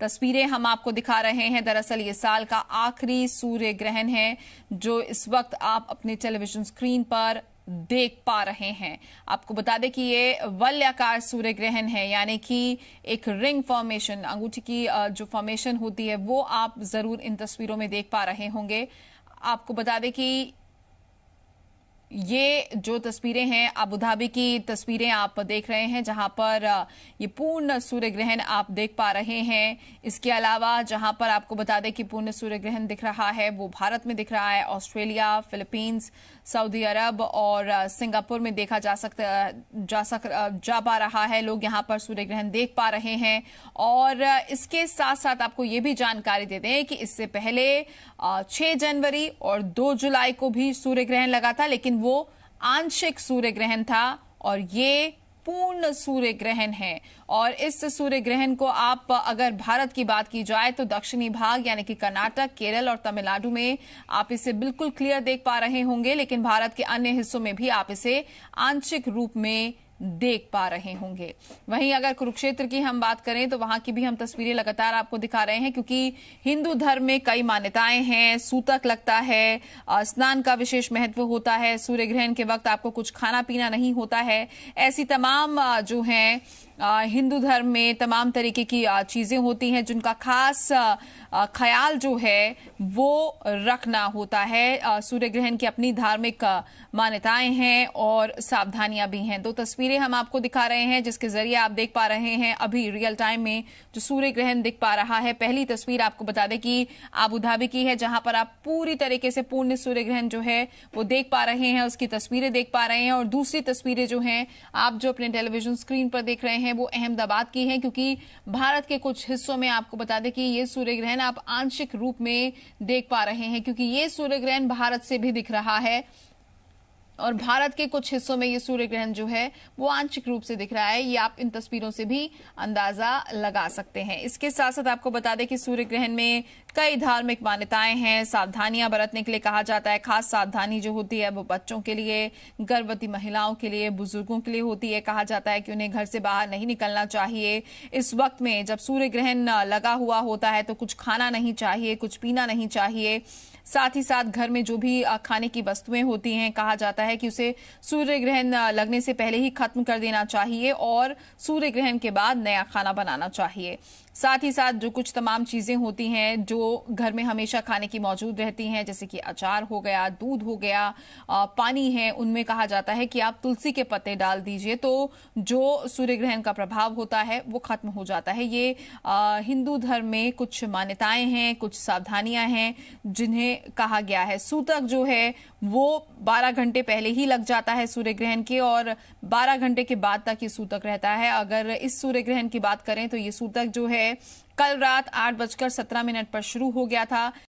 तस्वीरें हम आपको दिखा रहे हैं दरअसल ये साल का आखिरी सूर्य ग्रहण है जो इस वक्त आप अपने टेलीविजन स्क्रीन पर देख पा रहे हैं आपको बता दें कि ये वल्याकार सूर्य ग्रहण है यानी कि एक रिंग फॉर्मेशन अंगूठी की जो फॉर्मेशन होती है वो आप जरूर इन तस्वीरों में देख पा रहे होंगे आपको बता दें कि ये जो तस्वीरें हैं अबुधाबी की तस्वीरें आप देख रहे हैं जहां पर ये पूर्ण सूर्य ग्रहण आप देख पा रहे हैं इसके अलावा जहां पर आपको बता दें कि पूर्ण सूर्य ग्रहण दिख रहा है वो भारत में दिख रहा है ऑस्ट्रेलिया फिलीपींस सऊदी अरब और सिंगापुर में देखा जा सकता जा सक जा पा रहा है लोग यहाँ पर सूर्य ग्रहण देख पा रहे हैं और इसके साथ साथ आपको ये भी जानकारी दे दें कि इससे पहले छः जनवरी और दो जुलाई को भी सूर्य ग्रहण लगा था लेकिन लेकिन वो आंशिक सूर्य ग्रहण था और ये पूर्ण सूर्य ग्रहण है और इस सूर्य ग्रहण को आप अगर भारत की बात की जाए तो दक्षिणी भाग यानी कि कर्नाटक केरल और तमिलनाडु में आप इसे बिल्कुल क्लियर देख पा रहे होंगे लेकिन भारत के अन्य हिस्सों में भी आप इसे आंशिक रूप में देख पा रहे होंगे वहीं अगर कुरुक्षेत्र की हम बात करें तो वहां की भी हम तस्वीरें लगातार आपको दिखा रहे हैं क्योंकि हिंदू धर्म में कई मान्यताएं हैं सूतक लगता है स्नान का विशेष महत्व होता है सूर्य ग्रहण के वक्त आपको कुछ खाना पीना नहीं होता है ऐसी तमाम जो हैं हिंदू धर्म में तमाम तरीके की चीज़ें होती हैं जिनका खास ख्याल जो है वो रखना होता है सूर्य ग्रहण की अपनी धार्मिक मान्यताएं हैं और सावधानियां भी हैं दो तस्वीरें हम आपको दिखा रहे हैं जिसके जरिए आप देख पा रहे हैं अभी रियल टाइम में जो सूर्य ग्रहण दिख पा रहा है पहली तस्वीर आपको बता दें कि आबूधाबी की है जहां पर आप पूरी तरीके से पूर्ण सूर्य ग्रहण जो है वो देख पा रहे हैं उसकी तस्वीरें देख पा रहे हैं और दूसरी तस्वीरें जो है आप जो अपने टेलीविजन स्क्रीन पर देख रहे हैं हैं वो अहमदाबाद की हैं क्योंकि भारत के कुछ हिस्सों में आपको बता दें कि ये सूर्य ग्रहण आप आंशिक रूप में देख पा रहे हैं क्योंकि ये सूर्य ग्रहण भारत से भी दिख रहा है और भारत के कुछ हिस्सों में ये सूर्य ग्रहण जो है वो आंशिक रूप से दिख रहा है ये आप इन तस्वीरों से भी अंदाजा लगा सकते हैं इसके साथ साथ आपको बता दें कि सूर्य ग्रहण में कई धार्मिक मान्यताएं हैं सावधानियां बरतने के लिए कहा जाता है खास सावधानी जो होती है वो बच्चों के लिए गर्भवती महिलाओं के लिए बुजुर्गों के लिए होती है कहा जाता है कि उन्हें घर से बाहर नहीं निकलना चाहिए इस वक्त में जब सूर्य ग्रहण लगा हुआ होता है तो कुछ खाना नहीं चाहिए कुछ पीना नहीं चाहिए साथ ही साथ घर में जो भी खाने की वस्तुएं होती हैं कहा जाता है कि उसे सूर्य ग्रहण लगने से पहले ही खत्म कर देना चाहिए और सूर्य ग्रहण के बाद नया खाना बनाना चाहिए साथ ही साथ जो कुछ तमाम चीज़ें होती हैं जो घर में हमेशा खाने की मौजूद रहती हैं जैसे कि अचार हो गया दूध हो गया पानी है उनमें कहा जाता है कि आप तुलसी के पत्ते डाल दीजिए तो जो सूर्य ग्रहण का प्रभाव होता है वो खत्म हो जाता है ये हिंदू धर्म में कुछ मान्यताएं हैं कुछ सावधानियां हैं जिन्हें कहा गया है सूतक जो है वो बारह घंटे पहले ही लग जाता है सूर्य ग्रहण के और बारह घंटे के बाद तक ये सूतक रहता है अगर इस सूर्य ग्रहण की बात करें तो ये सूतक जो है कल रात आठ बजकर सत्रह मिनट पर शुरू हो गया था